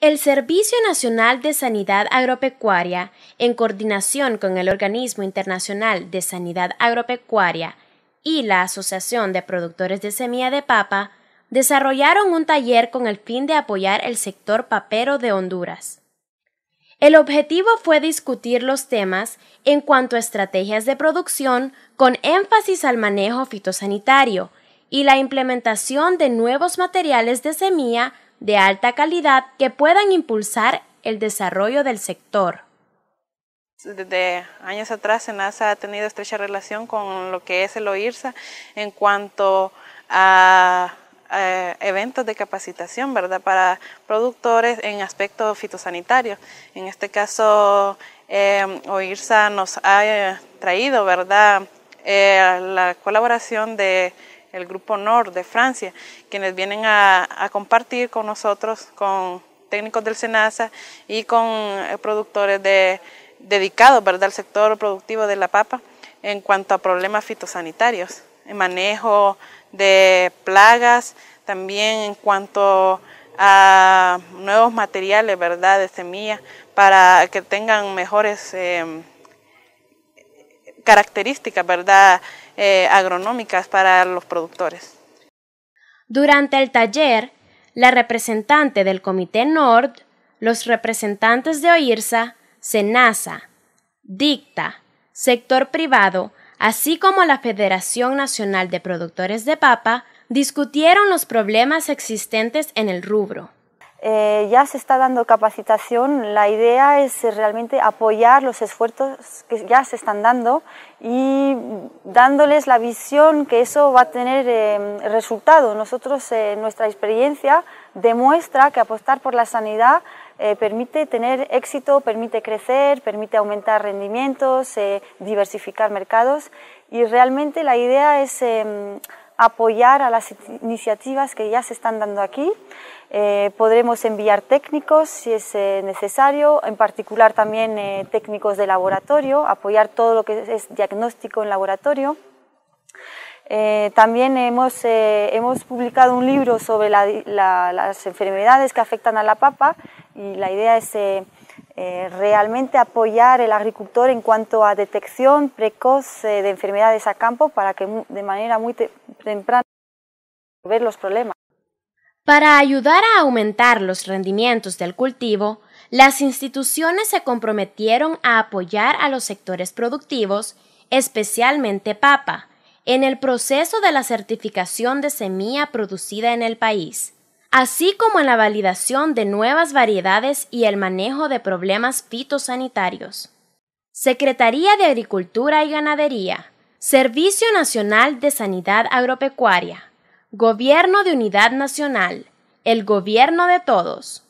El Servicio Nacional de Sanidad Agropecuaria, en coordinación con el Organismo Internacional de Sanidad Agropecuaria y la Asociación de Productores de Semilla de Papa, desarrollaron un taller con el fin de apoyar el sector papero de Honduras. El objetivo fue discutir los temas en cuanto a estrategias de producción con énfasis al manejo fitosanitario y la implementación de nuevos materiales de semilla de alta calidad que puedan impulsar el desarrollo del sector. Desde años atrás, NASA ha tenido estrecha relación con lo que es el OIRSA en cuanto a eventos de capacitación, ¿verdad? Para productores en aspecto fitosanitario. En este caso, eh, OIRSA nos ha traído, ¿verdad? Eh, la colaboración de el Grupo Nord de Francia, quienes vienen a, compartir con nosotros, con técnicos del SENASA y con eh, productores dedicados ¿verdad? al sector productivo de la papa en cuanto a problemas fitosanitarios, en manejo de plagas, también en cuanto a nuevos materiales, ¿verdad?, de semilla, para que tengan mejores em, características ¿verdad? Eh, agronómicas para los productores. Durante el taller, la representante del Comité Nord, los representantes de OIRSA, SENASA, DICTA, sector privado, así como la Federación Nacional de Productores de Papa, discutieron los problemas existentes en el rubro. Eh, ya se está dando capacitación, la idea es realmente apoyar los esfuerzos que ya se están dando y dándoles la visión que eso va a tener em, resultado. Nosotros, eh, nuestra experiencia demuestra que apostar por la sanidad eh, permite tener éxito, permite crecer, permite aumentar rendimientos, diversificar mercados y realmente la idea es em, apoyar a las iniciativas que ya se están dando aquí. Eh, podremos enviar técnicos si es eh, necesario, en particular también eh, técnicos de laboratorio, apoyar todo lo que es, diagnóstico en laboratorio. también hemos, publicado un libro sobre las enfermedades que afectan a la papa y la idea es realmente apoyar al agricultor en cuanto a detección precoz de enfermedades a campo para que de manera muy temprana ver los problemas. Para ayudar a aumentar los rendimientos del cultivo, las instituciones se comprometieron a apoyar a los sectores productivos, especialmente papa, en el proceso de la certificación de semilla producida en el país, así como en la validación de nuevas variedades y el manejo de problemas fitosanitarios. Secretaría de Agricultura y Ganadería, Servicio Nacional de Sanidad Agropecuaria, Gobierno de Unidad Nacional, el gobierno de todos.